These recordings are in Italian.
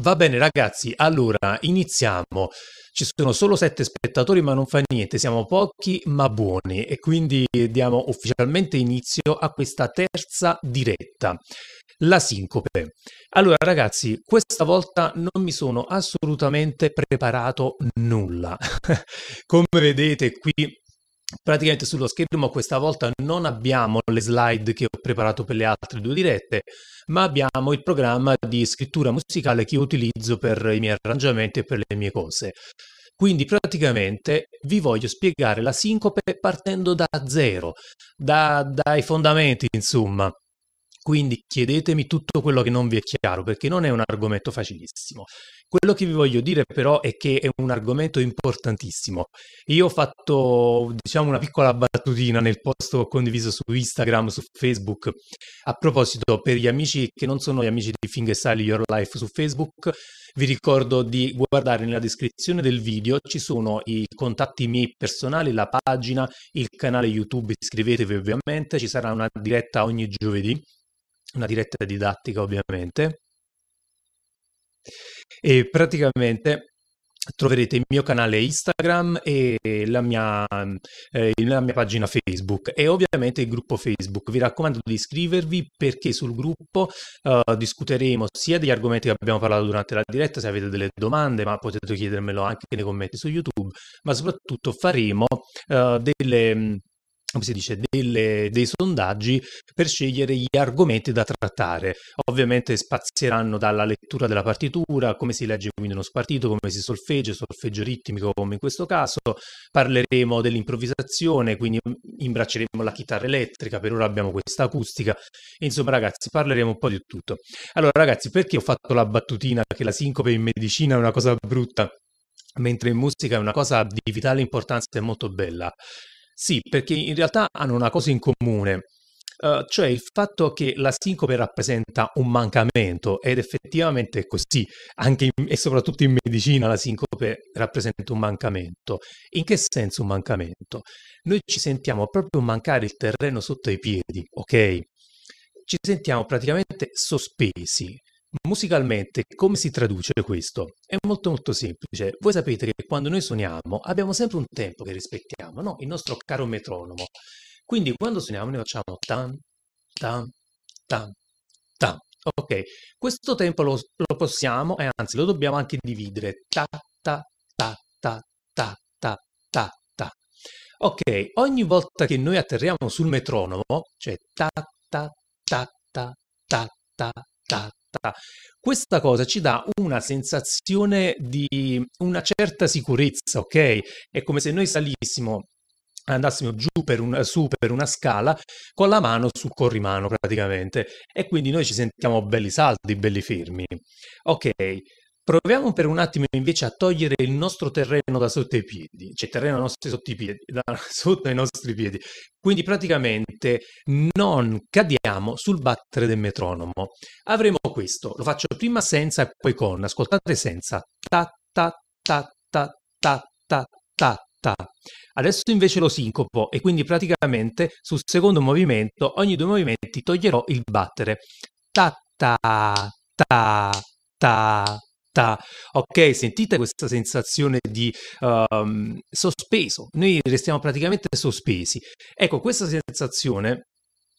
Va bene ragazzi, allora iniziamo. Ci sono solo sette spettatori ma non fa niente, siamo pochi ma buoni e quindi diamo ufficialmente inizio a questa terza diretta, la sincope. Allora ragazzi, questa volta non mi sono assolutamente preparato nulla. Come vedete qui praticamente sullo schermo questa volta non abbiamo le slide che ho preparato per le altre due dirette, ma abbiamo il programma di scrittura musicale che utilizzo per i miei arrangiamenti e per le mie cose. Quindi praticamente vi voglio spiegare la sincope partendo da zero, da, dai fondamenti insomma. Quindi chiedetemi tutto quello che non vi è chiaro, perché non è un argomento facilissimo. Quello che vi voglio dire però è che è un argomento importantissimo. Io ho fatto, diciamo, una piccola battutina nel post che ho condiviso su Instagram, su Facebook. A proposito, per gli amici che non sono gli amici di Fingestyle Your Life su Facebook, vi ricordo di guardare nella descrizione del video, ci sono i contatti miei personali, la pagina, il canale YouTube, iscrivetevi ovviamente, ci sarà una diretta ogni giovedì una diretta didattica ovviamente, e praticamente troverete il mio canale Instagram e la mia, eh, la mia, pagina Facebook e ovviamente il gruppo Facebook. Vi raccomando di iscrivervi perché sul gruppo uh, discuteremo sia degli argomenti che abbiamo parlato durante la diretta, se avete delle domande, ma potete chiedermelo anche nei commenti su YouTube, ma soprattutto faremo uh, delle come si dice, delle, dei sondaggi per scegliere gli argomenti da trattare. Ovviamente spazieranno dalla lettura della partitura, come si legge quindi uno spartito, come si solfeggia, solfeggio ritmico come in questo caso, parleremo dell'improvvisazione, quindi imbracceremo la chitarra elettrica, per ora abbiamo questa acustica, insomma ragazzi parleremo un po' di tutto. Allora ragazzi, perché ho fatto la battutina che la sincope in medicina è una cosa brutta? mentre in musica è una cosa di vitale importanza e molto bella. Sì, perché in realtà hanno una cosa in comune, uh, cioè il fatto che la sincope rappresenta un mancamento ed effettivamente è così, anche in, e soprattutto in medicina la sincope rappresenta un mancamento. In che senso un mancamento? Noi ci sentiamo proprio mancare il terreno sotto i piedi, ok? Ci sentiamo praticamente sospesi, Musicalmente, come si traduce questo? È molto molto semplice. Voi sapete che quando noi suoniamo abbiamo sempre un tempo che rispettiamo, no? Il nostro caro metronomo. Quindi quando suoniamo noi facciamo tan, tan, tan, tan. Ok, questo tempo lo, lo possiamo, e anzi lo dobbiamo anche dividere. Ta, ta, ta, ta, ta, ta, ta, ta. Ok, ogni volta che noi atterriamo sul metronomo, cioè ta, ta, ta, ta, ta, ta, ta, ta, questa cosa ci dà una sensazione di una certa sicurezza, ok? È come se noi salissimo andassimo giù per un, su per una scala con la mano sul corrimano praticamente e quindi noi ci sentiamo belli saldi, belli fermi. Ok, Proviamo per un attimo invece a togliere il nostro terreno da sotto i piedi, cioè terreno sotto i, piedi, da sotto i nostri piedi. Quindi praticamente non cadiamo sul battere del metronomo. Avremo questo, lo faccio prima senza e poi con, ascoltate senza. Ta ta ta ta ta ta ta ta. Adesso invece lo sincopo e quindi praticamente sul secondo movimento ogni due movimenti toglierò il battere. Ta ta ta ta. Ok, sentite questa sensazione di um, sospeso, noi restiamo praticamente sospesi. Ecco, questa sensazione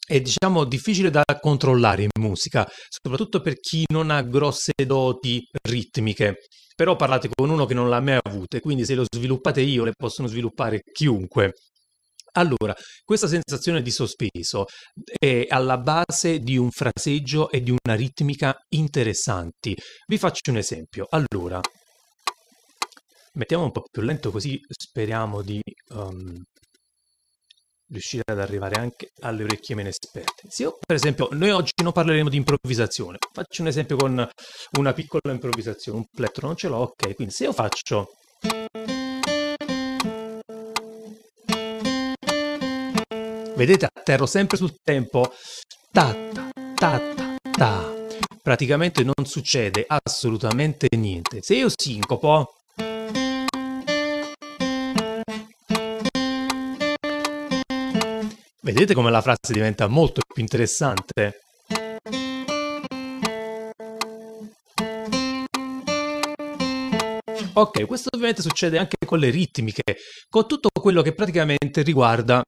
è diciamo difficile da controllare in musica, soprattutto per chi non ha grosse doti ritmiche. Però parlate con uno che non l'ha mai avute, quindi se lo sviluppate io, le possono sviluppare chiunque. Allora, questa sensazione di sospeso è alla base di un fraseggio e di una ritmica interessanti. Vi faccio un esempio. Allora, mettiamo un po' più lento così speriamo di um, riuscire ad arrivare anche alle orecchie meno esperte. Se io, per esempio, noi oggi non parleremo di improvvisazione. Faccio un esempio con una piccola improvvisazione, un plettro non ce l'ho, ok. Quindi se io faccio... Vedete, atterro sempre sul tempo. Ta, ta, ta, ta, ta. Praticamente non succede assolutamente niente. Se io sincopo... Vedete come la frase diventa molto più interessante? Ok, questo ovviamente succede anche con le ritmiche, con tutto quello che praticamente riguarda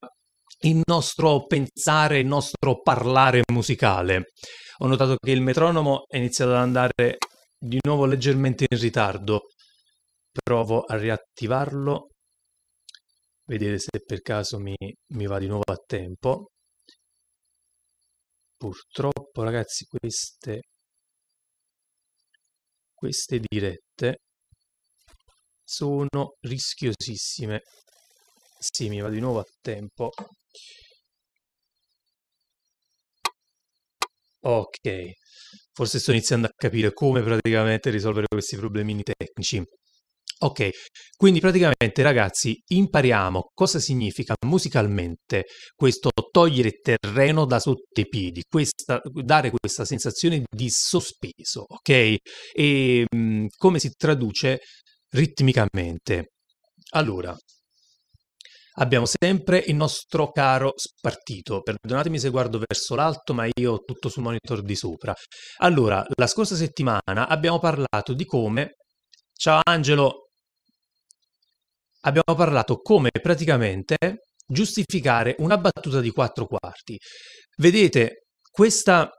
il nostro pensare, il nostro parlare musicale. Ho notato che il metronomo è iniziato ad andare di nuovo leggermente in ritardo. Provo a riattivarlo, vedere se per caso mi, mi va di nuovo a tempo. Purtroppo, ragazzi, queste, queste dirette sono rischiosissime. Sì, mi va di nuovo a tempo. Ok, forse sto iniziando a capire come praticamente risolvere questi problemini tecnici. Ok, quindi praticamente ragazzi impariamo cosa significa musicalmente questo togliere terreno da sotto i piedi, questa, dare questa sensazione di sospeso, ok? E mh, mm, come si traduce ritmicamente. Allora, Abbiamo sempre il nostro caro spartito. Perdonatemi se guardo verso l'alto, ma io ho tutto sul monitor di sopra. Allora, la scorsa settimana abbiamo parlato di come. Ciao Angelo! Abbiamo parlato come praticamente giustificare una battuta di quattro quarti. Vedete, questa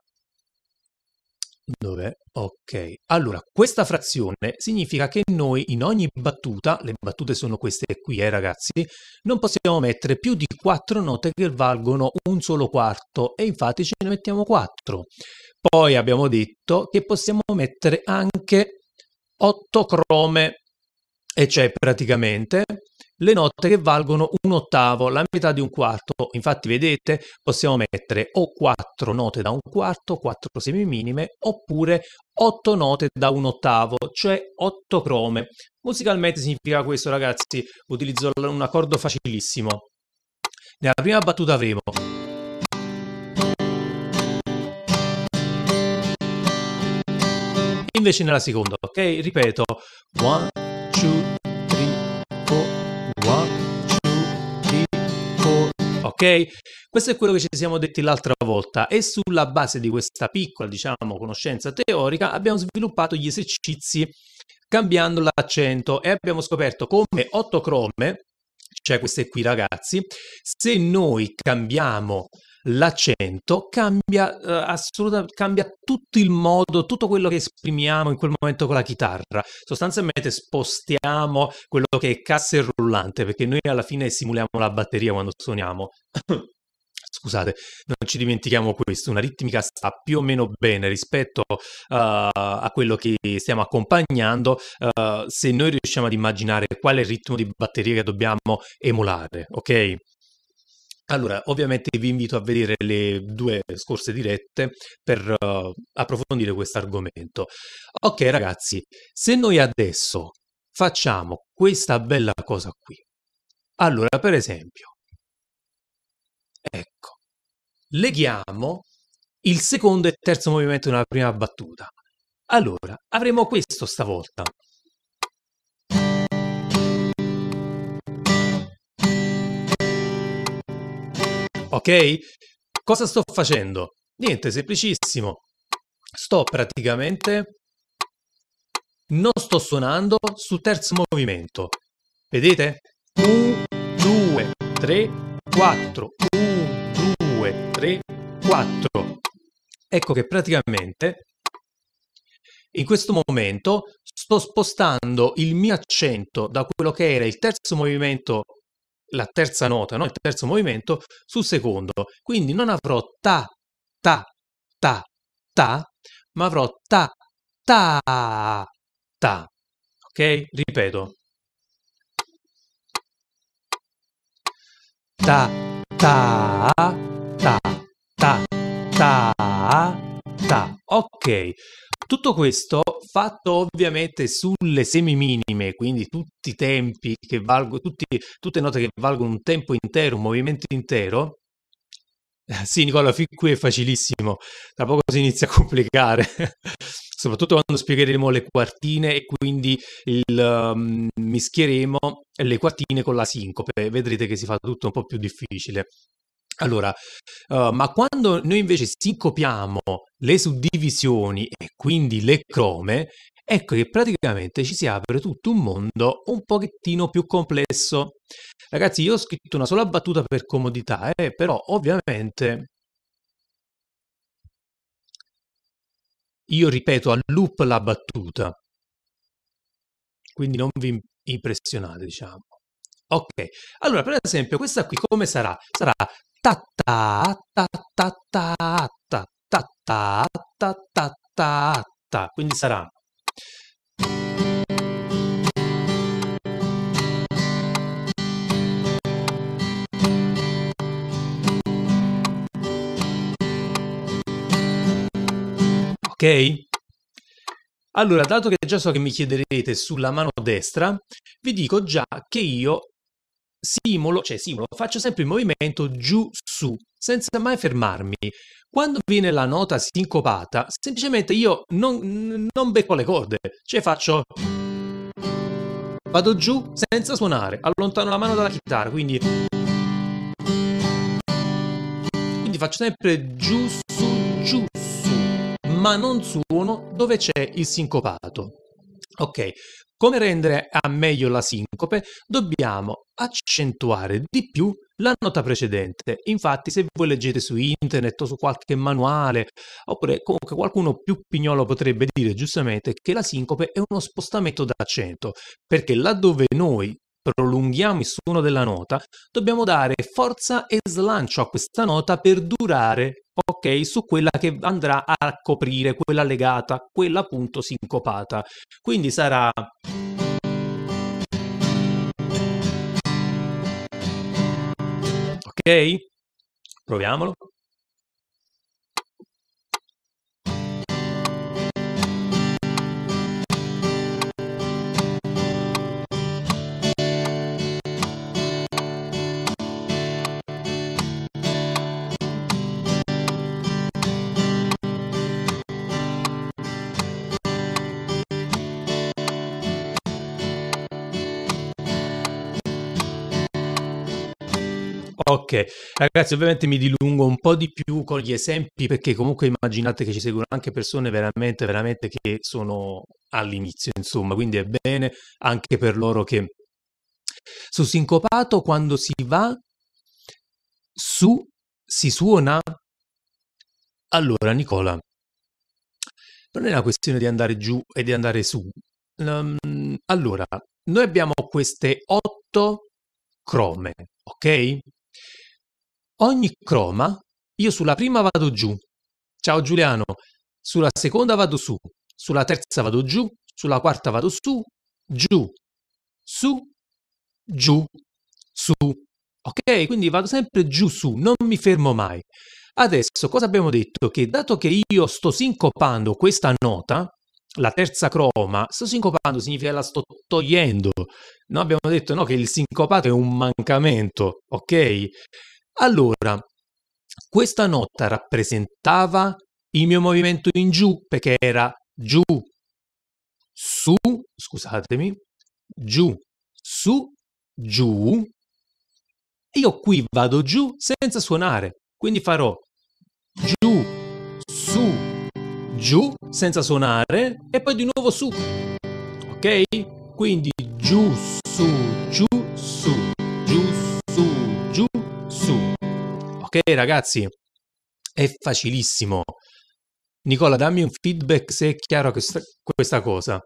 Dov'è? Ok. Allora, questa frazione significa che noi in ogni battuta, le battute sono queste qui, eh ragazzi, non possiamo mettere più di quattro note che valgono un solo quarto e infatti ce ne mettiamo quattro. Poi abbiamo detto che possiamo mettere anche otto crome e cioè praticamente le note che valgono un ottavo, la metà di un quarto. Infatti, vedete, possiamo mettere o quattro note da un quarto, quattro semi minime, oppure otto note da un ottavo, cioè otto crome. Musicalmente significa questo, ragazzi. Utilizzo un accordo facilissimo. Nella prima battuta avremo Invece nella seconda, ok? Ripeto. 1, 2, Ok? Questo è quello che ci siamo detti l'altra volta e sulla base di questa piccola, diciamo, conoscenza teorica abbiamo sviluppato gli esercizi cambiando l'accento e abbiamo scoperto come Otto Crome, cioè queste qui ragazzi, se noi cambiamo l'accento cambia, eh, assolutamente, cambia tutto il modo, tutto quello che esprimiamo in quel momento con la chitarra. Sostanzialmente spostiamo quello che è cassa e rullante, perché noi alla fine simuliamo la batteria quando suoniamo. Scusate, non ci dimentichiamo questo, una ritmica sta più o meno bene rispetto uh, a quello che stiamo accompagnando uh, se noi riusciamo ad immaginare quale ritmo di batteria che dobbiamo emulare, ok? Allora, ovviamente vi invito a vedere le due scorse dirette per uh, approfondire questo argomento. Ok ragazzi, se noi adesso facciamo questa bella cosa qui. Allora, per esempio, ecco, leghiamo il secondo e terzo movimento nella prima battuta. Allora, avremo questo stavolta. ok? Cosa sto facendo? Niente, semplicissimo. Sto praticamente... Non sto suonando sul terzo movimento. Vedete? 1, 2, 3, 4. 1, 2, 3, 4. Ecco che praticamente in questo momento sto spostando il mio accento da quello che era il terzo movimento la terza nota, no? il terzo movimento, sul secondo. Quindi non avrò ta, ta, ta, ta, ma avrò ta, ta, ta. Ok? Ripeto. Ta, ta, ta, ta, ta, ta. Ok. Tutto questo fatto ovviamente sulle semi minime, quindi tutti i tempi che valgono, tutte note che valgono un tempo intero, un movimento intero. Eh, sì, Nicola, fin qui è facilissimo, tra poco si inizia a complicare, soprattutto quando spiegheremo le quartine e quindi il, um, mischieremo le quartine con la sincope, vedrete che si fa tutto un po' più difficile. Allora, uh, ma quando noi invece sincopiamo le suddivisioni e quindi le crome, ecco che praticamente ci si apre tutto un mondo un pochettino più complesso. Ragazzi, io ho scritto una sola battuta per comodità, eh, però ovviamente io ripeto a loop la battuta, quindi non vi impressionate, diciamo. Ok, allora per esempio questa qui come sarà? Sarà ta ta ta ta ta ta ta ta ta ta ta ta, quindi sarà Ok? Allora, dato che già so che mi chiederete sulla mano destra, vi dico già che io simulo, cioè simulo, faccio sempre il movimento giù su, senza mai fermarmi. Quando viene la nota sincopata, semplicemente io non, non becco le corde, cioè faccio... Vado giù senza suonare, allontano la mano dalla chitarra, quindi... Quindi faccio sempre giù su, giù su, ma non suono dove c'è il sincopato. Ok, come rendere a meglio la sincope? Dobbiamo accentuare di più la nota precedente. Infatti, se voi leggete su internet o su qualche manuale, oppure comunque qualcuno più pignolo potrebbe dire giustamente che la sincope è uno spostamento d'accento, perché laddove noi prolunghiamo il suono della nota, dobbiamo dare forza e slancio a questa nota per durare ok, su quella che andrà a coprire quella legata, quella appunto sincopata. Quindi sarà ok? Proviamolo. Ok, ragazzi, ovviamente mi dilungo un po' di più con gli esempi perché comunque immaginate che ci seguono anche persone veramente, veramente che sono all'inizio, insomma, quindi è bene anche per loro che su sincopato quando si va su si suona. Allora, Nicola, non è una questione di andare giù e di andare su. Um, allora, noi abbiamo queste otto crome, ok? ogni croma, io sulla prima vado giù. Ciao Giuliano, sulla seconda vado su, sulla terza vado giù, sulla quarta vado su, giù, su, giù, su. Ok? Quindi vado sempre giù su, non mi fermo mai. Adesso cosa abbiamo detto? Che dato che io sto sincopando questa nota, la terza croma, sto sincopando significa la sto togliendo. Noi abbiamo detto no, che il sincopato è un mancamento, ok? Allora, questa nota rappresentava il mio movimento in giù perché era giù, su, scusatemi, giù, su, giù. Io qui vado giù senza suonare, quindi farò giù, su, giù senza suonare e poi di nuovo su. Ok? Quindi giù, su, giù, su. ok ragazzi, è facilissimo. Nicola, dammi un feedback se è chiaro questa, questa cosa.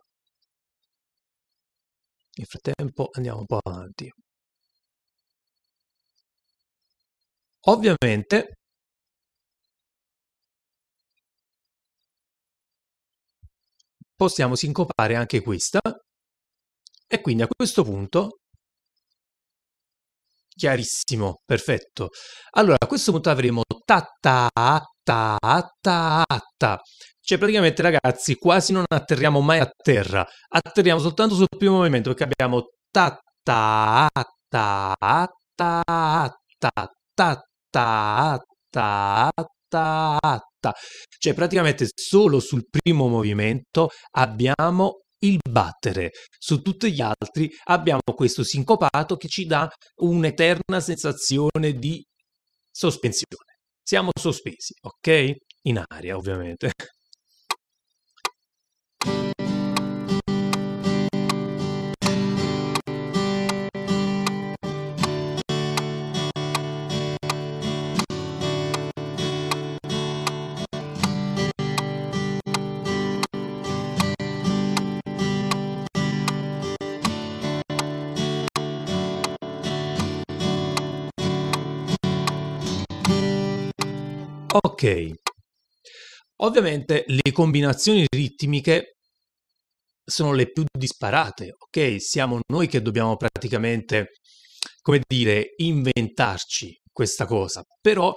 Nel frattempo andiamo un po' avanti. Ovviamente possiamo sincopare anche questa e quindi a questo punto Chiarissimo, perfetto. Allora, a questo punto avremo ta ta ta ta ta. Cioè, praticamente, ragazzi, quasi non atterriamo mai a terra. Atterriamo soltanto sul primo movimento perché abbiamo ta ta ta ta ta ta ta ta ta ta. Cioè, praticamente solo sul primo movimento abbiamo il battere. Su tutti gli altri abbiamo questo sincopato che ci dà un'eterna sensazione di sospensione. Siamo sospesi, ok? In aria, ovviamente. Ovviamente le combinazioni ritmiche sono le più disparate, ok? Siamo noi che dobbiamo praticamente, come dire, inventarci questa cosa, però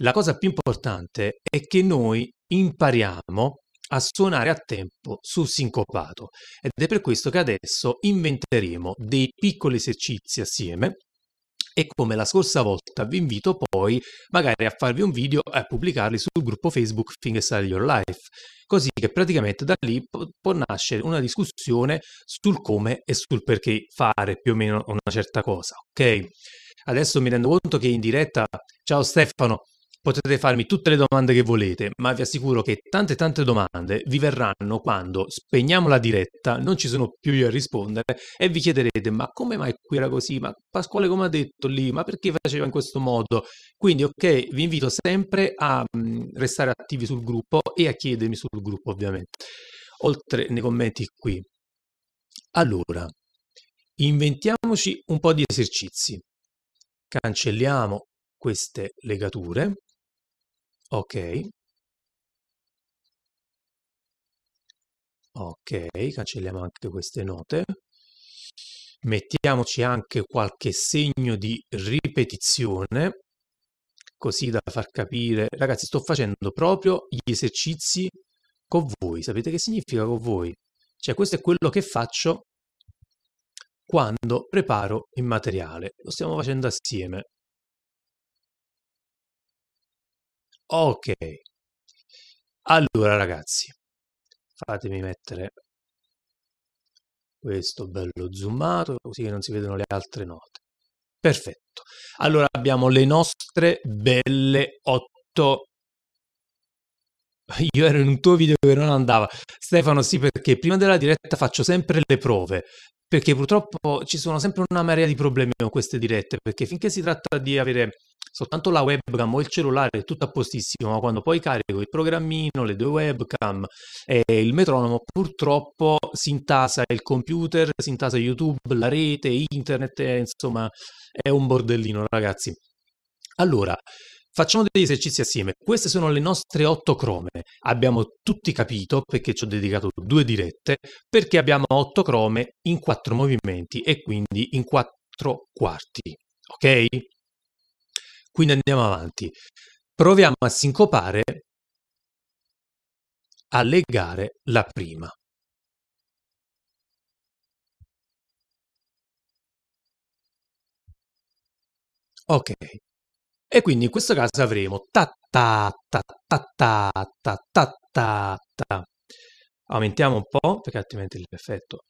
la cosa più importante è che noi impariamo a suonare a tempo sul sincopato ed è per questo che adesso inventeremo dei piccoli esercizi assieme e come la scorsa volta vi invito poi magari a farvi un video e a pubblicarli sul gruppo Facebook Fingerstyle Your Life, così che praticamente da lì può nascere una discussione sul come e sul perché fare più o meno una certa cosa, ok? Adesso mi rendo conto che in diretta, ciao Stefano, Potete farmi tutte le domande che volete, ma vi assicuro che tante tante domande vi verranno quando spegniamo la diretta, non ci sono più io a rispondere e vi chiederete ma come mai qui era così, ma Pasquale come ha detto lì, ma perché faceva in questo modo? Quindi ok, vi invito sempre a restare attivi sul gruppo e a chiedermi sul gruppo ovviamente, oltre nei commenti qui. Allora, inventiamoci un po' di esercizi. Cancelliamo queste legature Ok. Ok, cancelliamo anche queste note. Mettiamoci anche qualche segno di ripetizione, così da far capire. Ragazzi, sto facendo proprio gli esercizi con voi. Sapete che significa con voi? Cioè, questo è quello che faccio quando preparo il materiale. Lo stiamo facendo assieme. Ok, allora ragazzi, fatemi mettere questo bello zoomato così che non si vedono le altre note. Perfetto. Allora abbiamo le nostre belle otto. Io ero in un tuo video che non andava. Stefano, sì, perché prima della diretta faccio sempre le prove perché purtroppo ci sono sempre una marea di problemi con queste dirette, perché finché si tratta di avere soltanto la webcam o il cellulare è tutto appostissimo, ma quando poi carico il programmino, le due webcam e il metronomo, purtroppo si intasa il computer, si intasa YouTube, la rete, internet, è, eh, insomma è un bordellino ragazzi. Allora, Facciamo degli esercizi assieme. Queste sono le nostre otto crome. Abbiamo tutti capito, perché ci ho dedicato due dirette, perché abbiamo otto crome in quattro movimenti e quindi in quattro quarti. Ok? Quindi andiamo avanti. Proviamo a sincopare, a legare la prima. Ok, e quindi in questo caso avremo ta ta ta ta ta ta ta ta ta. Aumentiamo un po' perché altrimenti l'effetto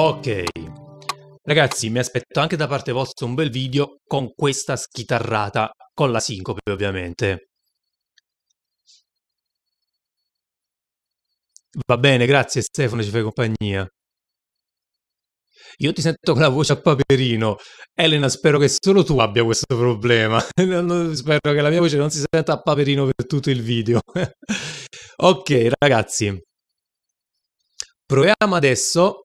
Ok. Ragazzi, mi aspetto anche da parte vostra un bel video con questa schitarrata, con la sincope ovviamente. Va bene, grazie Stefano, ci fai compagnia. Io ti sento con la voce a paperino. Elena, spero che solo tu abbia questo problema. spero che la mia voce non si senta a paperino per tutto il video. ok, ragazzi. Proviamo adesso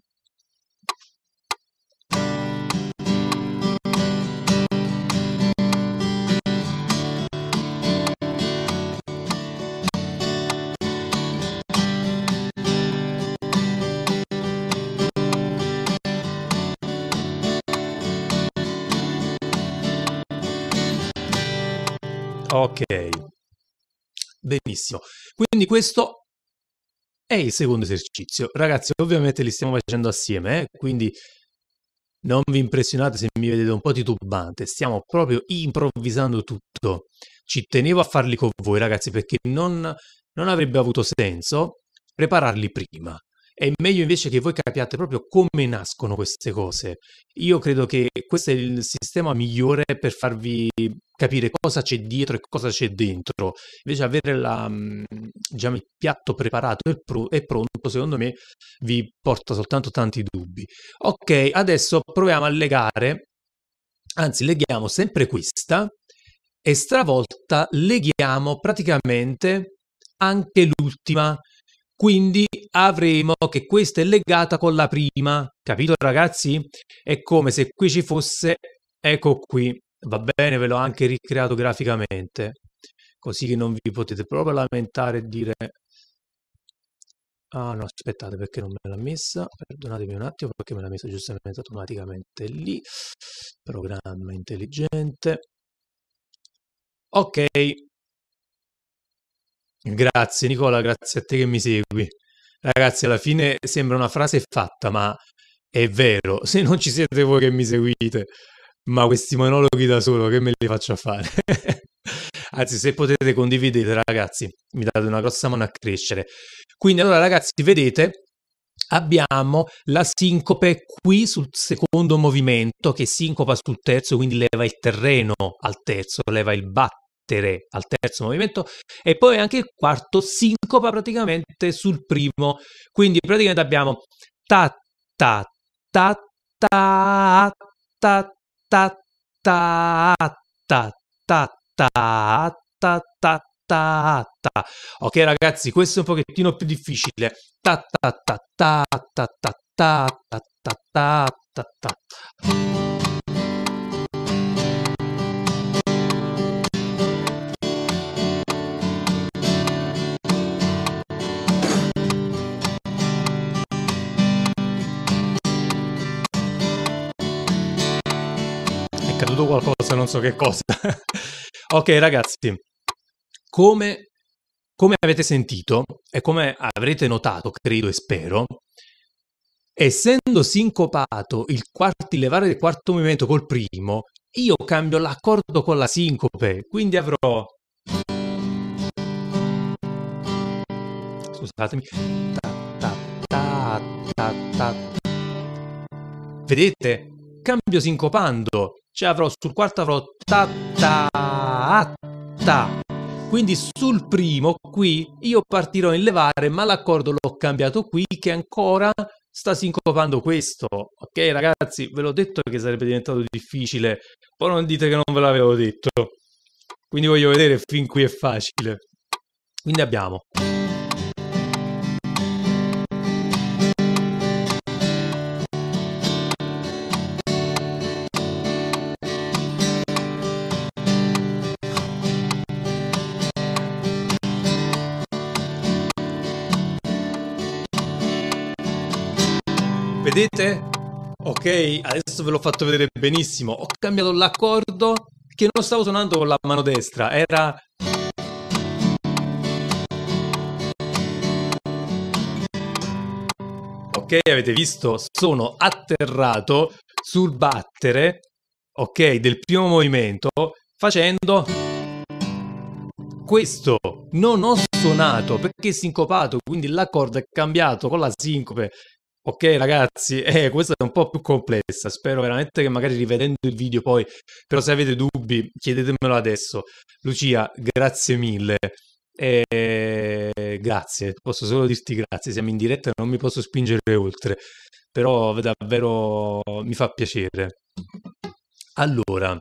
Ok, benissimo. Quindi questo è il secondo esercizio. Ragazzi, ovviamente li stiamo facendo assieme, eh? quindi non vi impressionate se mi vedete un po' titubante, stiamo proprio improvvisando tutto. Ci tenevo a farli con voi, ragazzi, perché non, non avrebbe avuto senso prepararli prima. È meglio invece che voi capiate proprio come nascono queste cose. Io credo che questo è il sistema migliore per farvi capire cosa c'è dietro e cosa c'è dentro. Invece avere la, mm, diciamo, il piatto preparato e, pro- e pronto, secondo me, vi porta soltanto tanti dubbi. Ok, adesso proviamo a legare, anzi leghiamo sempre questa e stravolta leghiamo praticamente anche l'ultima quindi avremo che questa è legata con la prima, capito ragazzi? È come se qui ci fosse, ecco qui, va bene, ve l'ho anche ricreato graficamente, così che non vi potete proprio lamentare e dire... Ah no, aspettate perché non me l'ha messa, perdonatemi un attimo perché me l'ha messa giustamente automaticamente lì, programma intelligente. Ok, Grazie Nicola, grazie a te che mi segui. Ragazzi, alla fine sembra una frase fatta, ma è vero, se non ci siete voi che mi seguite, ma questi monologhi da solo che me li faccio fare? Anzi, se potete condividete, ragazzi, mi date una grossa mano a crescere. Quindi allora, ragazzi, vedete, abbiamo la sincope qui sul secondo movimento che sincopa sul terzo, quindi leva il terreno al terzo, leva il batt al terzo movimento e poi anche il quarto sincopa praticamente sul primo. Quindi praticamente abbiamo ta ta ta ta ta ta ta ta ta ta ta ta ta ta. Ok ragazzi, questo è un pochettino più difficile. Ta ta ta ta ta ta ta ta ta ta ta ta. comprato qualcosa, non so che cosa. ok ragazzi, come, come avete sentito e come avrete notato, credo e spero, essendo sincopato il, quarti, levare del quarto movimento col primo, io cambio l'accordo con la sincope, quindi avrò... Scusatemi. Ta, ta, ta, Vedete? Cambio sincopando ce cioè, l'avrò sul quarto avrò ta ta ta quindi sul primo qui io partirò in levare ma l'accordo l'ho cambiato qui che ancora sta sincopando questo ok ragazzi ve l'ho detto che sarebbe diventato difficile poi non dite che non ve l'avevo detto quindi voglio vedere fin qui è facile quindi abbiamo Vedete? Ok, adesso ve l'ho fatto vedere benissimo. Ho cambiato l'accordo che non stavo suonando con la mano destra, era... Ok, avete visto? Sono atterrato sul battere, ok, del primo movimento facendo questo. Non ho suonato perché è sincopato, quindi l'accordo è cambiato con la sincope Ok ragazzi, eh, questa è un po' più complessa, spero veramente che magari rivedendo il video poi, però se avete dubbi chiedetemelo adesso. Lucia, grazie mille. Eh, grazie, posso solo dirti grazie, siamo in diretta e non mi posso spingere oltre, però davvero mi fa piacere. Allora,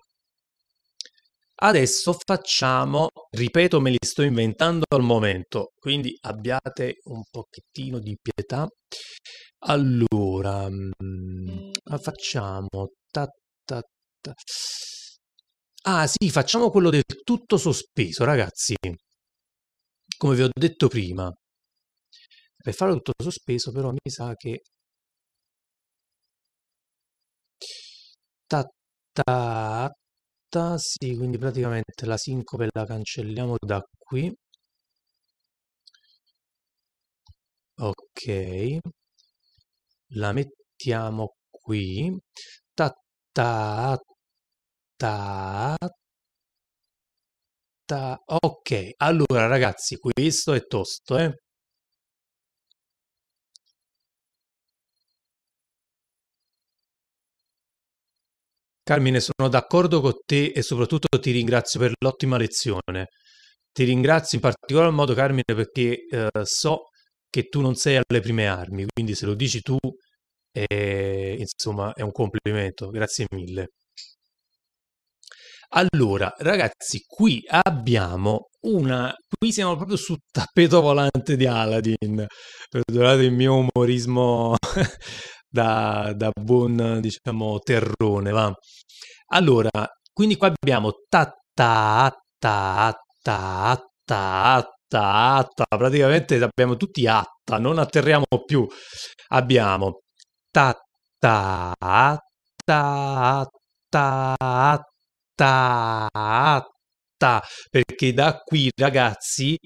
Adesso facciamo, ripeto, me li sto inventando al momento, quindi abbiate un pochettino di pietà. Allora, mm, facciamo... Ta, ta, ta. Ah sì, facciamo quello del tutto sospeso, ragazzi. Come vi ho detto prima, per farlo tutto sospeso però mi sa che... Ta, ta, sì, quindi praticamente la sincope la cancelliamo da qui. Ok, la mettiamo qui. ta ta ta. Ok, allora ragazzi, questo è tosto, eh? Carmine, sono d'accordo con te e soprattutto ti ringrazio per l'ottima lezione. Ti ringrazio in particolar modo, Carmine, perché eh, so che tu non sei alle prime armi, quindi se lo dici tu, eh, insomma, è un complimento. Grazie mille. Allora, ragazzi, qui abbiamo una... qui siamo proprio sul tappeto volante di Aladdin. Perdonate il mio umorismo da, da buon, diciamo, terrone, va? Allora, quindi qua abbiamo ta ta ta ta ta ta ta praticamente abbiamo tutti atta, non atterriamo più. Abbiamo ta ta ta ta ta ta perché da qui ragazzi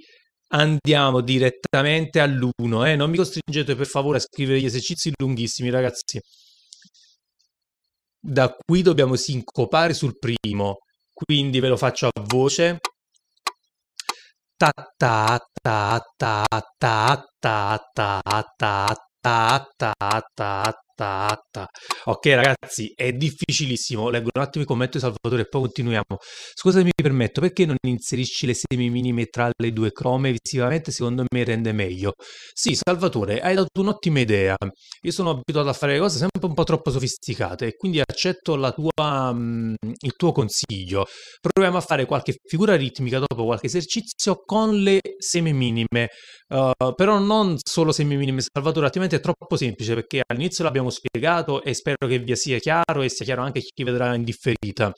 andiamo direttamente all'1. Eh? Non mi costringete per favore a scrivere gli esercizi lunghissimi, ragazzi. Da qui dobbiamo sincopare sul primo, quindi ve lo faccio a voce. Ta ta ta ta ta ta ta ta ta ta ta atta. Ok, ragazzi, è difficilissimo. Leggo un attimo i commenti di Salvatore e poi continuiamo. Scusami, mi permetto, perché non inserisci le semi minime tra le due crome visivamente? Secondo me rende meglio. Sì, Salvatore, hai dato un'ottima idea. Io sono abituato a fare le cose sempre un po' troppo sofisticate e quindi accetto tua, mm, il tuo consiglio. Proviamo a fare qualche figura ritmica dopo qualche esercizio con le semi minime, uh, eh, però non solo semi minime, Salvatore, altrimenti è troppo semplice perché all'inizio l'abbiamo abbiamo spiegato e spero che vi sia chiaro e sia chiaro anche chi vedrà in differita.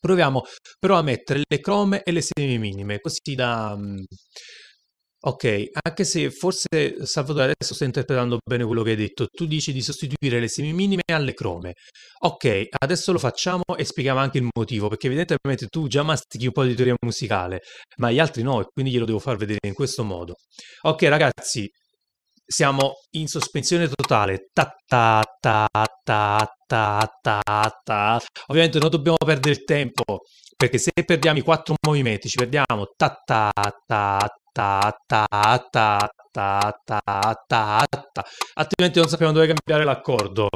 Proviamo però a mettere le crome e le semi minime, così da... Mm, ok, anche se forse Salvatore adesso sta interpretando bene quello che hai detto, tu dici di sostituire le semi minime alle crome. Ok, adesso lo facciamo e spieghiamo anche il motivo, perché evidentemente tu già mastichi un po' di teoria musicale, ma gli altri no, e quindi glielo devo far vedere in questo modo. Ok ragazzi, siamo in sospensione totale. Ta, ta, ta, ta, ta, ta, ta. Ovviamente non dobbiamo perdere il tempo, perché se perdiamo i quattro movimenti ci perdiamo ta ta ta ta ta ta ta ta ta ta, altrimenti non sappiamo dove cambiare l'accordo.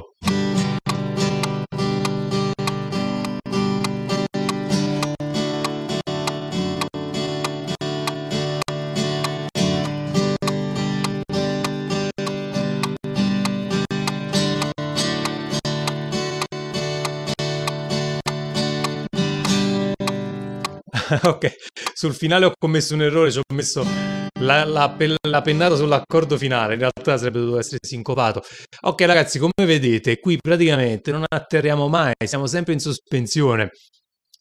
ok, sul finale ho commesso un errore, ci ho messo la, la, la pennata sull'accordo finale, in realtà sarebbe dovuto essere sincopato. Ok ragazzi, come vedete, qui praticamente non atterriamo mai, siamo sempre in sospensione.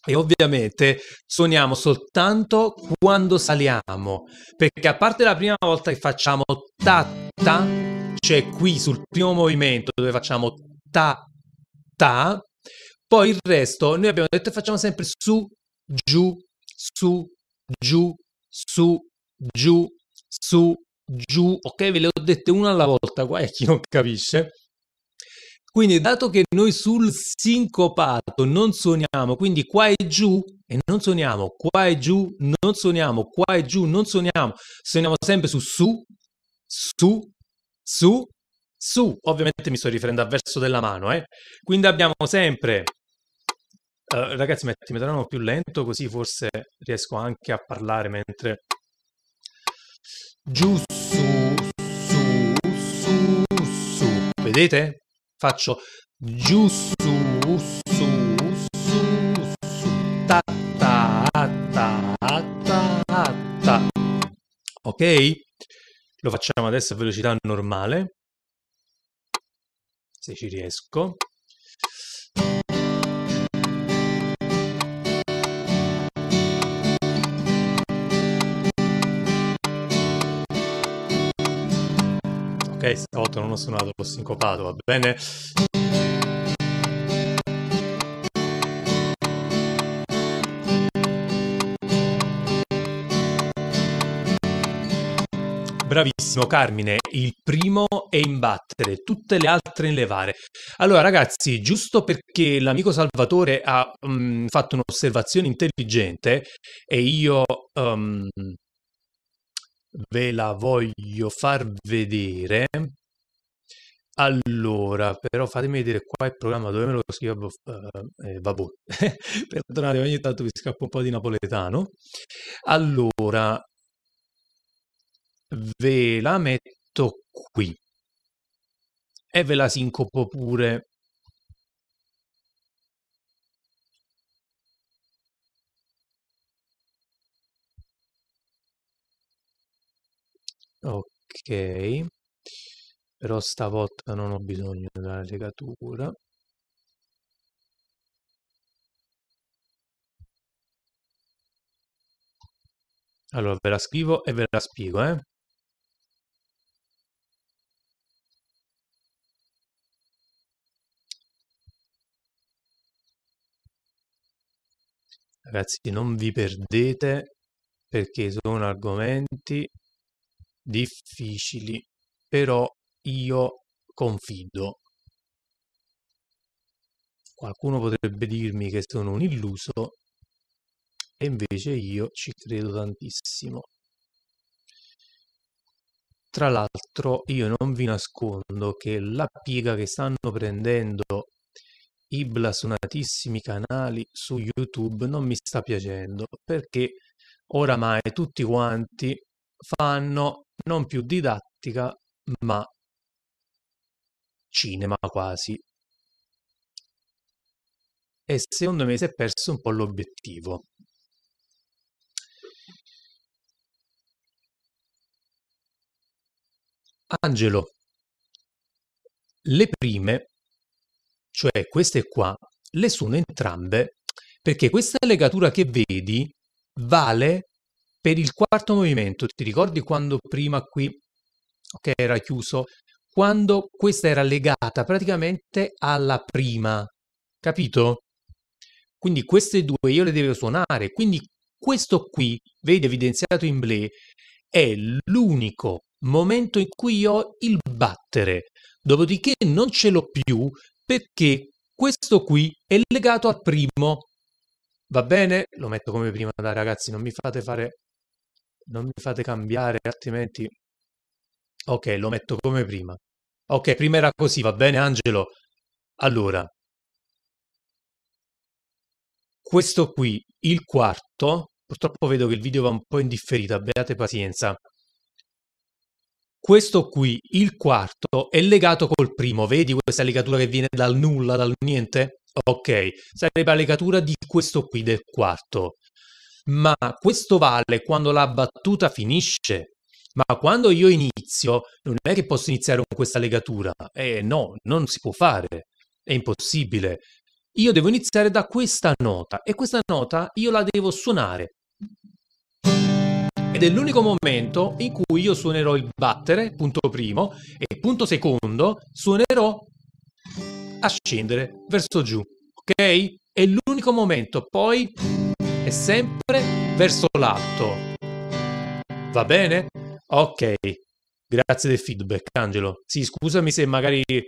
E ovviamente suoniamo soltanto quando saliamo, perché a parte la prima volta che facciamo ta ta, cioè qui sul primo movimento dove facciamo ta ta, poi il resto noi abbiamo detto che facciamo sempre su, giù, su, giù, su, giù, su, giù. Ok, ve le ho dette una alla volta qua e chi non capisce. Quindi, dato che noi sul sincopato non suoniamo, quindi qua e giù e non suoniamo, qua e giù non suoniamo, qua e giù non suoniamo, suoniamo sempre su su, su, su, su. Ovviamente mi sto riferendo al verso della mano, eh. Quindi abbiamo sempre. Uh, ragazzi, metti il più lento, così forse riesco anche a parlare mentre giù su su su su vedete faccio giù su su su su ta ta ta ta ta ok lo facciamo adesso a velocità normale se ci riesco Ok, stavolta non ho suonato lo sincopato, va bene? Bravissimo Carmine, il primo è in battere, tutte le altre in levare. Allora ragazzi, giusto perché l'amico Salvatore ha um, fatto un'osservazione intelligente e io um, ve la voglio far vedere. Allora, però fatemi vedere qua il programma dove me lo scrivo, eh, eh vabbè, perdonate, ogni tanto mi scappo un po' di napoletano. Allora, ve la metto qui e ve la sincopo pure ok però stavolta non ho bisogno della legatura allora ve la scrivo e ve la spiego eh Ragazzi, non vi perdete perché sono argomenti difficili, però io confido. Qualcuno potrebbe dirmi che sono un illuso, e invece io ci credo tantissimo. Tra l'altro io non vi nascondo che la piega che stanno prendendo i blasonatissimi canali su YouTube non mi sta piacendo perché oramai tutti quanti fanno non più didattica, ma cinema quasi. E secondo me si è perso un po' l'obiettivo. Angelo, le prime, cioè queste qua, le sono entrambe perché questa legatura che vedi vale per il quarto movimento, ti ricordi quando prima qui okay, era chiuso? Quando questa era legata praticamente alla prima, capito? Quindi queste due io le devo suonare, quindi questo qui, vedi evidenziato in ble, è l'unico momento in cui ho il battere, dopodiché non ce l'ho più perché questo qui è legato al primo. Va bene? Lo metto come prima, dai ragazzi, non mi fate fare non mi fate cambiare, altrimenti... Ok, lo metto come prima. Ok, prima era così, va bene Angelo? Allora, questo qui, il quarto, purtroppo vedo che il video va un po' in differita, beate pazienza. Questo qui, il quarto, è legato col primo, vedi questa legatura che viene dal nulla, dal niente? Ok, sarebbe la legatura di questo qui del quarto. Ma questo vale quando la battuta finisce. Ma quando io inizio, non è che posso iniziare con questa legatura. Eh no, non si può fare. È impossibile. Io devo iniziare da questa nota e questa nota io la devo suonare. Ed è l'unico momento in cui io suonerò il battere, punto primo, e punto secondo suonerò a scendere verso giù. Ok? È l'unico momento. Poi e sempre verso l'alto. Va bene? Ok, grazie del feedback, Angelo. Sì, scusami se magari ti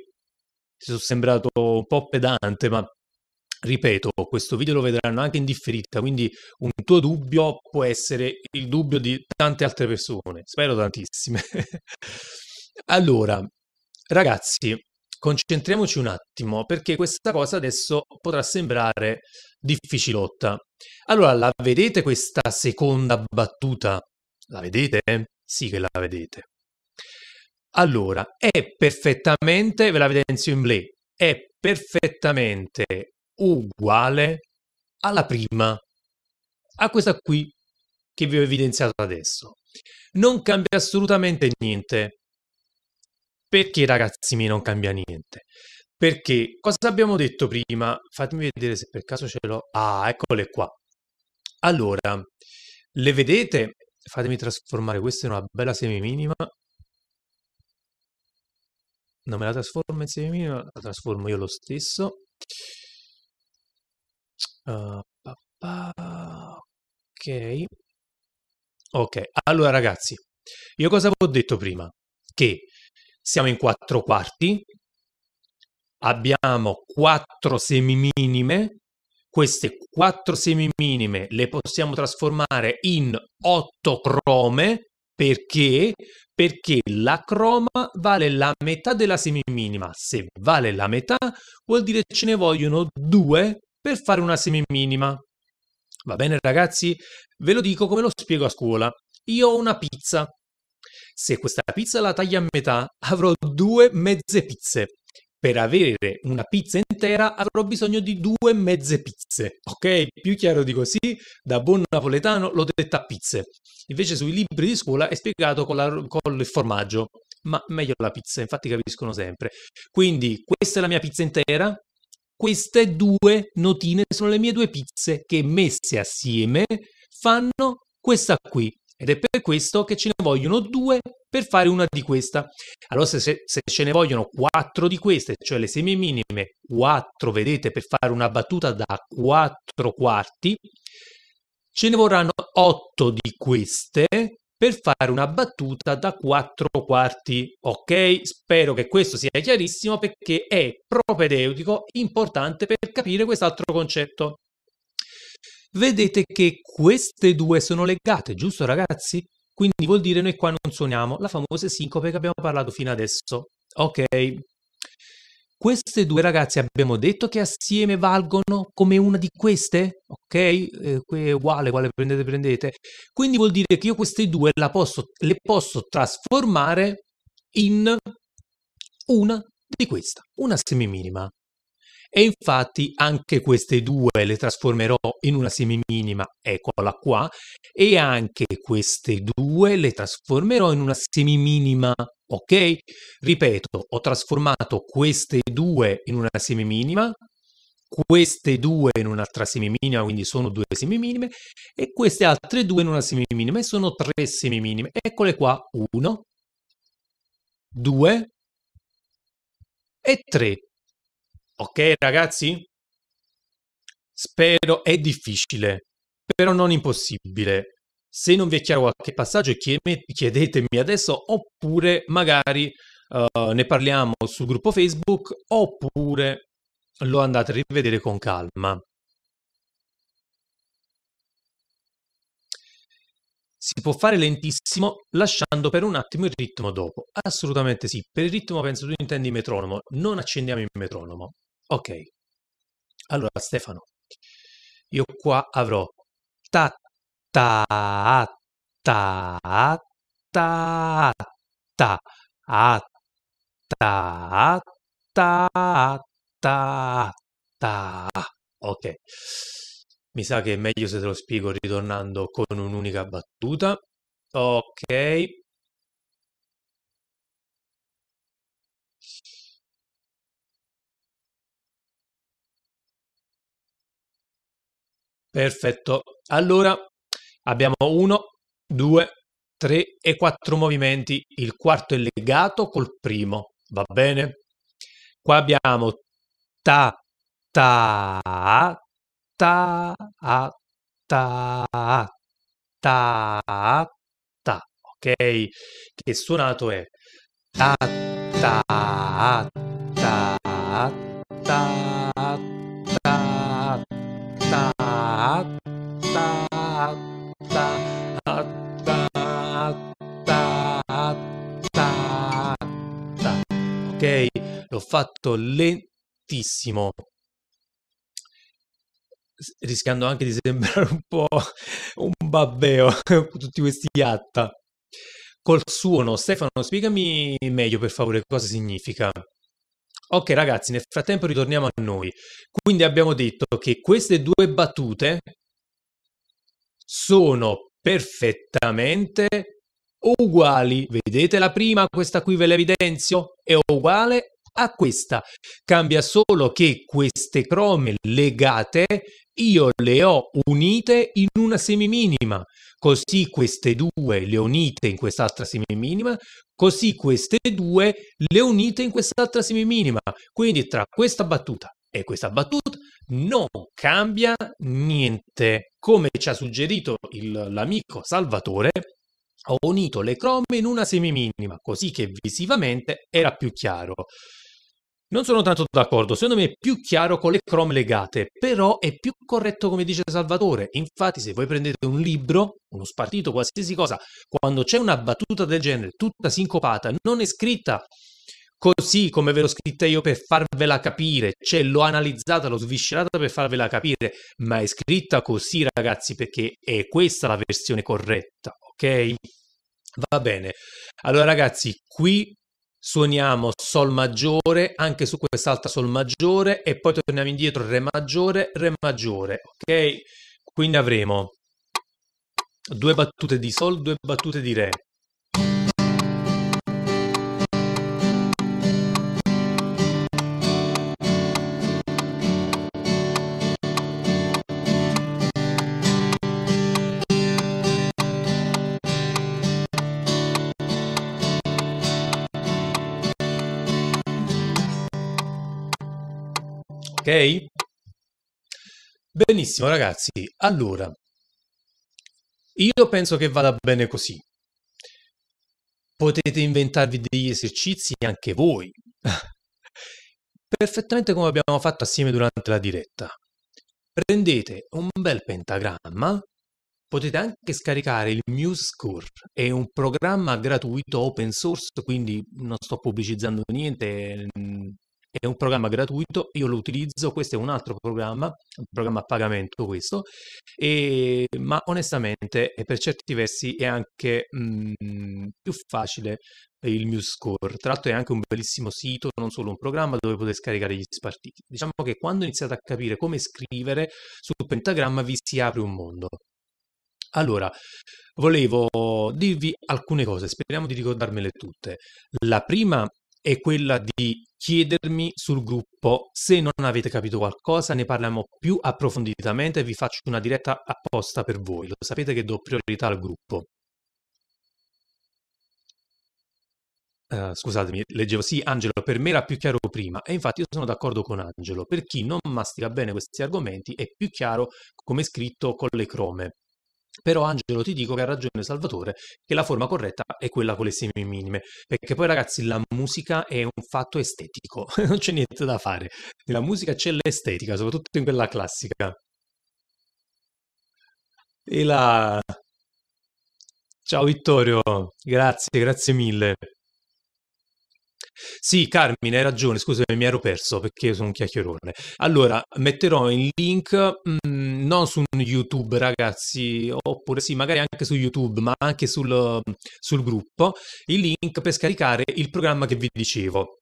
sono sembrato un po' pedante, ma ripeto, questo video lo vedranno anche in differita, quindi un tuo dubbio può essere il dubbio di tante altre persone, spero tantissime. allora, ragazzi, Concentriamoci un attimo perché questa cosa adesso potrà sembrare difficilotta. Allora, la vedete questa seconda battuta? La vedete? Sì che la vedete. Allora, è perfettamente, ve la evidenzio in blé, è perfettamente uguale alla prima, a questa qui che vi ho evidenziato adesso. Non cambia assolutamente niente. Perché ragazzi mi non cambia niente? Perché cosa abbiamo detto prima? Fatemi vedere se per caso ce l'ho. Ah, eccole qua. Allora, le vedete? Fatemi trasformare questa in una bella semiminima. Non me la trasformo in semiminima, la trasformo io lo stesso. Uh, ok. Ok, allora ragazzi, io cosa avevo detto prima? Che siamo in quattro quarti, abbiamo quattro semi minime, queste quattro semi minime le possiamo trasformare in otto crome perché? Perché la croma vale la metà della semiminima. Se vale la metà, vuol dire che ce ne vogliono due per fare una semiminima. Va bene ragazzi? Ve lo dico come lo spiego a scuola. Io ho una pizza, se questa pizza la taglio a metà, avrò due mezze pizze. Per avere una pizza intera avrò bisogno di due mezze pizze, ok? Più chiaro di così, da buon napoletano l'ho detta pizze. Invece sui libri di scuola è spiegato con, la, con il formaggio, ma meglio la pizza, infatti capiscono sempre. Quindi questa è la mia pizza intera, queste due notine sono le mie due pizze che messe assieme fanno questa qui. Ed è per questo che ce ne vogliono due per fare una di questa. Allora se, se, ce ne vogliono quattro di queste, cioè le semi minime, quattro, vedete, per fare una battuta da quattro quarti, ce ne vorranno otto di queste per fare una battuta da quattro quarti. Ok? Spero che questo sia chiarissimo perché è propedeutico importante per capire quest'altro concetto vedete che queste due sono legate, giusto ragazzi? Quindi vuol dire noi qua non suoniamo la famosa sincope che abbiamo parlato fino adesso. Ok. Queste due ragazzi abbiamo detto che assieme valgono come una di queste? Ok? Eh, è uguale, quale prendete, prendete. Quindi vuol dire che io queste due posso, le posso trasformare in una di questa, una semiminima. E infatti anche queste due le trasformerò in una semiminima, eccola qua, e anche queste due le trasformerò in una semiminima, ok? Ripeto, ho trasformato queste due in una semiminima, queste due in un'altra semiminima, quindi sono due semiminime, e queste altre due in una semiminima, e sono tre semiminime. Eccole qua, 1, 2 e 3. Ok ragazzi? Spero è difficile, però non impossibile. Se non vi è chiaro qualche passaggio chiedetemi adesso oppure magari uh, ne parliamo sul gruppo Facebook oppure lo andate a rivedere con calma. Si può fare lentissimo lasciando per un attimo il ritmo dopo. Assolutamente sì. Per il ritmo penso tu intendi metronomo. Non accendiamo il metronomo. Ok, allora Stefano, io qua avrò ta ta ta ta ta ta ta ta ta ok mi sa che è meglio se te lo spiego ritornando con un'unica battuta ok Perfetto. Allora abbiamo uno, due, tre e quattro movimenti. Il quarto è legato col primo, va bene? Qua abbiamo ta, ta, ta, ta, ta, ta ok? Che suonato è ta, ta, ta, ta, ta ok? L'ho fatto lentissimo, rischiando anche di sembrare un po' un babbeo con tutti questi iatta. Col suono, Stefano, spiegami meglio per favore cosa significa. Ok ragazzi, nel frattempo ritorniamo a noi. Quindi abbiamo detto che queste due battute sono perfettamente uguali. Vedete la prima, questa qui ve l'evidenzio, è uguale a questa. Cambia solo che queste crome legate io le ho unite in una semiminima, così queste due le unite in quest'altra semiminima, così queste due le unite in quest'altra semiminima. Quindi tra questa battuta e questa battuta non cambia niente. Come ci ha suggerito il, l'amico Salvatore, ho unito le cromme in una semiminima, così che visivamente era più chiaro. Non sono tanto d'accordo, secondo me è più chiaro con le crom legate, però è più corretto come dice Salvatore. Infatti se voi prendete un libro, uno spartito, qualsiasi cosa, quando c'è una battuta del genere, tutta sincopata, non è scritta così come ve l'ho scritta io per farvela capire, cioè l'ho analizzata, l'ho sviscerata per farvela capire, ma è scritta così ragazzi perché è questa la versione corretta, ok? Va bene. Allora ragazzi, qui suoniamo Sol maggiore, anche su quest'altra Sol maggiore e poi torniamo indietro Re maggiore, Re maggiore, ok? Quindi avremo due battute di Sol, due battute di Re, Ok? Benissimo ragazzi, allora, io penso che vada bene così. Potete inventarvi degli esercizi anche voi, perfettamente come abbiamo fatto assieme durante la diretta. Prendete un bel pentagramma, potete anche scaricare il MuseScore, è un programma gratuito open source, quindi non sto pubblicizzando niente, mm, è un programma gratuito, io lo utilizzo, questo è un altro programma, un programma a pagamento questo, e, ma onestamente per certi versi è anche mh, mm, più facile il MuseScore, tra l'altro è anche un bellissimo sito, non solo un programma dove potete scaricare gli spartiti. Diciamo che quando iniziate a capire come scrivere sul pentagramma vi si apre un mondo. Allora, volevo dirvi alcune cose, speriamo di ricordarmele tutte. La prima è quella di chiedermi sul gruppo se non avete capito qualcosa, ne parliamo più approfonditamente, e vi faccio una diretta apposta per voi, lo sapete che do priorità al gruppo. Uh, scusatemi, leggevo sì, Angelo, per me era più chiaro prima e infatti io sono d'accordo con Angelo, per chi non mastica bene questi argomenti è più chiaro come scritto con le crome. Però Angelo ti dico che ha ragione Salvatore, che la forma corretta è quella con le semi minime, perché poi ragazzi la musica è un fatto estetico, non c'è niente da fare. Nella musica c'è l'estetica, soprattutto in quella classica. E la... Ciao Vittorio, grazie, grazie mille. Sì, Carmine, hai ragione, scusami, mi ero perso perché sono un chiacchierone. Allora, metterò il link mh, mm, non su YouTube, ragazzi, oppure sì, magari anche su YouTube, ma anche sul, sul gruppo, il link per scaricare il programma che vi dicevo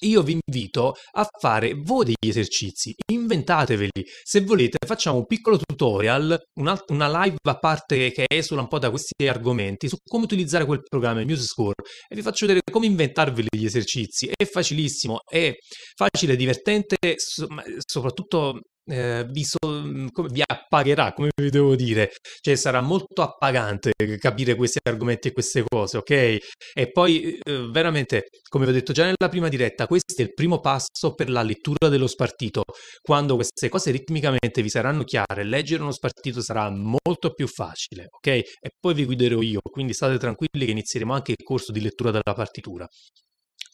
io vi invito a fare voi degli esercizi, inventateveli. Se volete facciamo un piccolo tutorial, una live a parte che esula un po' da questi argomenti su come utilizzare quel programma, il MuseScore, e vi faccio vedere come inventarveli gli esercizi. È facilissimo, è facile, divertente, soprattutto eh, vi, so, mhmm, come, vi appagherà, come vi devo dire, cioè sarà molto appagante capire questi argomenti e queste cose, ok? E poi eh, veramente, come vi ho detto già nella prima diretta, questo è il primo passo per la lettura dello spartito. Quando queste cose ritmicamente vi saranno chiare, leggere uno spartito sarà molto più facile, ok? E poi vi guiderò io, quindi state tranquilli che inizieremo anche il corso di lettura della partitura.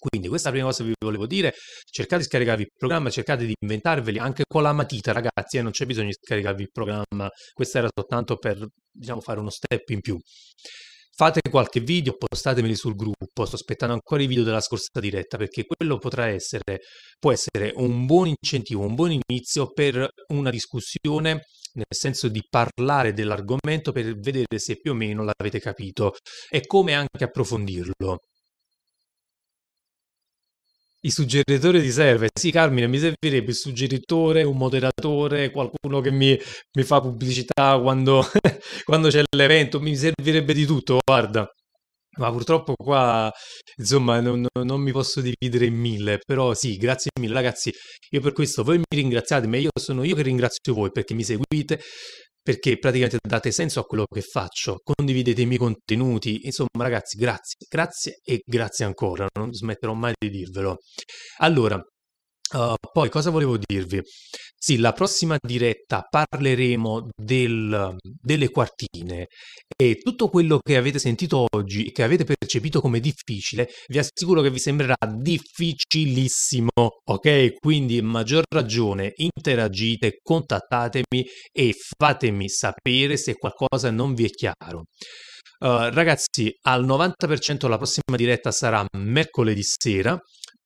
Quindi questa è la prima cosa che vi volevo dire, cercate di scaricarvi il programma, cercate di inventarveli anche con la matita ragazzi, eh, non c'è bisogno di scaricarvi il programma, questo era soltanto per diciamo, fare uno step in più. Fate qualche video, postatemeli sul gruppo, sto aspettando ancora i video della scorsa diretta perché quello potrà essere, può essere un buon incentivo, un buon inizio per una discussione nel senso di parlare dell'argomento per vedere se più o meno l'avete capito e come anche approfondirlo. I suggeritori ti serve? Sì, Carmine, mi servirebbe il suggeritore, un moderatore, qualcuno che mi, mi fa pubblicità quando, quando c'è l'evento, mi servirebbe di tutto, guarda. Ma purtroppo qua, insomma, non, non, mi posso dividere in mille, però sì, grazie mille ragazzi, io per questo voi mi ringraziate, ma io sono io che ringrazio voi perché mi seguite, perché praticamente date senso a quello che faccio, condividete i miei contenuti, insomma ragazzi grazie, grazie e grazie ancora, non smetterò mai di dirvelo. Allora, Uh, poi cosa volevo dirvi? Sì, la prossima diretta parleremo del, delle quartine e tutto quello che avete sentito oggi, e che avete percepito come difficile, vi assicuro che vi sembrerà difficilissimo, ok? Quindi maggior ragione, interagite, contattatemi e fatemi sapere se qualcosa non vi è chiaro. Uh, ragazzi, al 90% la prossima diretta sarà mercoledì sera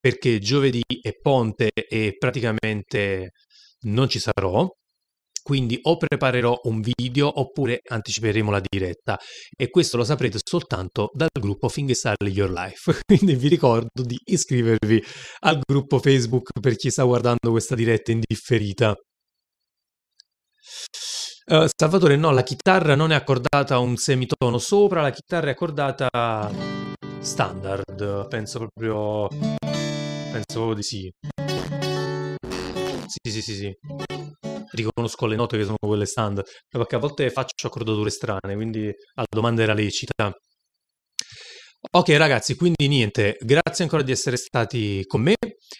perché giovedì è ponte e praticamente non ci sarò, quindi o preparerò un video oppure anticiperemo la diretta e questo lo saprete soltanto dal gruppo Fingerstyle Your Life quindi vi ricordo di iscrivervi al gruppo Facebook per chi sta guardando questa diretta indifferita. uh, eh, Salvatore no la chitarra non è accordata a un semitono sopra la chitarra è accordata standard penso proprio Penso di sì. Sì, sì, sì, sì. Riconosco le note che sono quelle standard, perché a volte faccio accordature strane, quindi la domanda era lecita. Ok ragazzi, quindi niente, grazie ancora di essere stati con me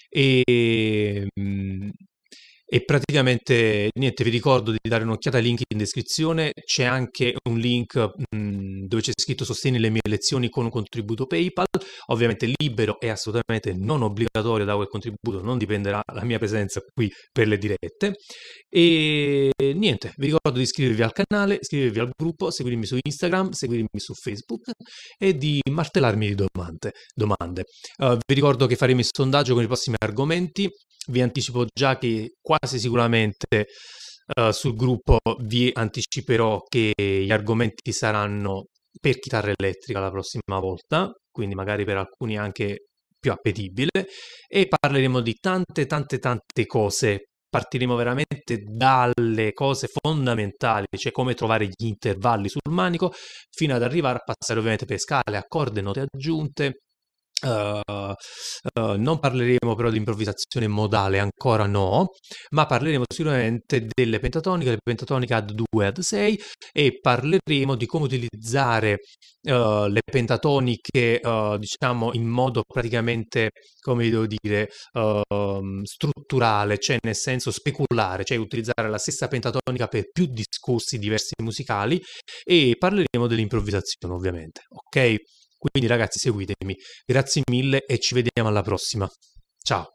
e, mm, e, praticamente niente, vi ricordo di dare un'occhiata ai link in descrizione, c'è anche un link mh, mm, dove c'è scritto sostieni le mie lezioni con un contributo PayPal, ovviamente libero e assolutamente non obbligatorio da quel contributo, non dipenderà la mia presenza qui per le dirette. E niente, vi ricordo di iscrivervi al canale, iscrivervi al gruppo, seguirmi su Instagram, seguirmi su Facebook e di martellarmi di domande. domande. Uh, vi ricordo che faremo il sondaggio con i prossimi argomenti, vi anticipo già che quasi sicuramente... Uh, sul gruppo vi anticiperò che gli argomenti saranno per chitarra elettrica la prossima volta, quindi magari per alcuni anche più appetibile, e parleremo di tante, tante, tante cose. Partiremo veramente dalle cose fondamentali, cioè come trovare gli intervalli sul manico, fino ad arrivare a passare ovviamente per scale, accorde, note aggiunte, Uh, uh, non parleremo però di improvvisazione modale, ancora no, ma parleremo sicuramente delle pentatoniche, le pentatoniche ad 2 ad 6 e parleremo di come utilizzare uh, le pentatoniche uhm, diciamo in modo praticamente, come devo dire, uhm, strutturale, cioè nel senso speculare, cioè utilizzare la stessa pentatonica per più discorsi diversi musicali e parleremo dell'improvvisazione ovviamente, ok? Quindi ragazzi seguitemi, grazie mille e ci vediamo alla prossima. Ciao!